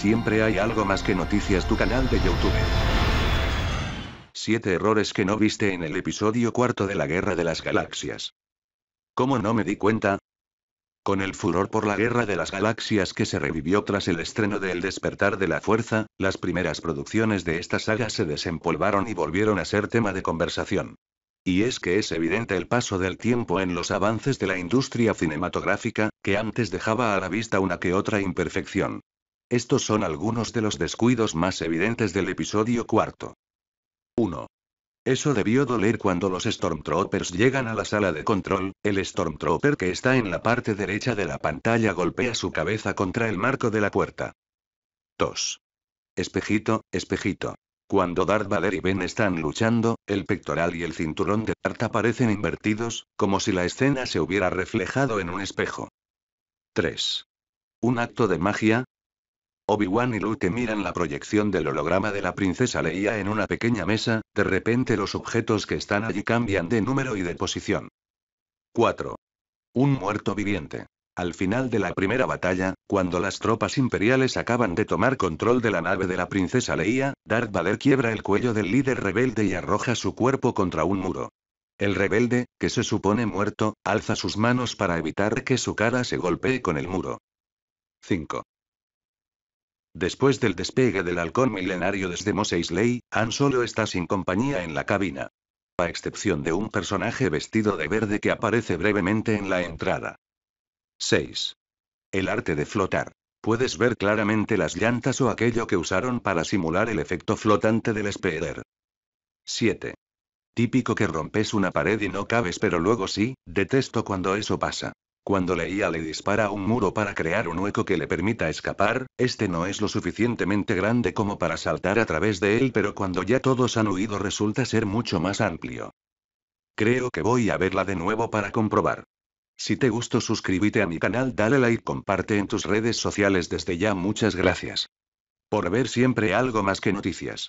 Siempre hay algo más que noticias tu canal de YouTube. 7 errores que no viste en el episodio cuarto de la Guerra de las Galaxias. ¿Cómo no me di cuenta? Con el furor por la Guerra de las Galaxias que se revivió tras el estreno de El despertar de la fuerza, las primeras producciones de esta saga se desempolvaron y volvieron a ser tema de conversación. Y es que es evidente el paso del tiempo en los avances de la industria cinematográfica, que antes dejaba a la vista una que otra imperfección. Estos son algunos de los descuidos más evidentes del episodio cuarto. 1. Eso debió doler cuando los Stormtroopers llegan a la sala de control, el Stormtrooper que está en la parte derecha de la pantalla golpea su cabeza contra el marco de la puerta. 2. Espejito, espejito. Cuando Darth Vader y Ben están luchando, el pectoral y el cinturón de Darth aparecen invertidos, como si la escena se hubiera reflejado en un espejo. 3. Un acto de magia, Obi-Wan y Luke miran la proyección del holograma de la princesa Leia en una pequeña mesa, de repente los objetos que están allí cambian de número y de posición. 4. Un muerto viviente. Al final de la primera batalla, cuando las tropas imperiales acaban de tomar control de la nave de la princesa Leia, Darth Vader quiebra el cuello del líder rebelde y arroja su cuerpo contra un muro. El rebelde, que se supone muerto, alza sus manos para evitar que su cara se golpee con el muro. 5. Después del despegue del halcón milenario desde Mos Eisley, Han solo está sin compañía en la cabina. A excepción de un personaje vestido de verde que aparece brevemente en la entrada. 6. El arte de flotar. Puedes ver claramente las llantas o aquello que usaron para simular el efecto flotante del Speeder. 7. Típico que rompes una pared y no cabes pero luego sí, detesto cuando eso pasa. Cuando Leia le dispara un muro para crear un hueco que le permita escapar, este no es lo suficientemente grande como para saltar a través de él, pero cuando ya todos han huido resulta ser mucho más amplio. Creo que voy a verla de nuevo para comprobar. Si te gustó suscríbete a mi canal, dale like, comparte en tus redes sociales desde ya, muchas gracias. Por ver siempre algo más que noticias.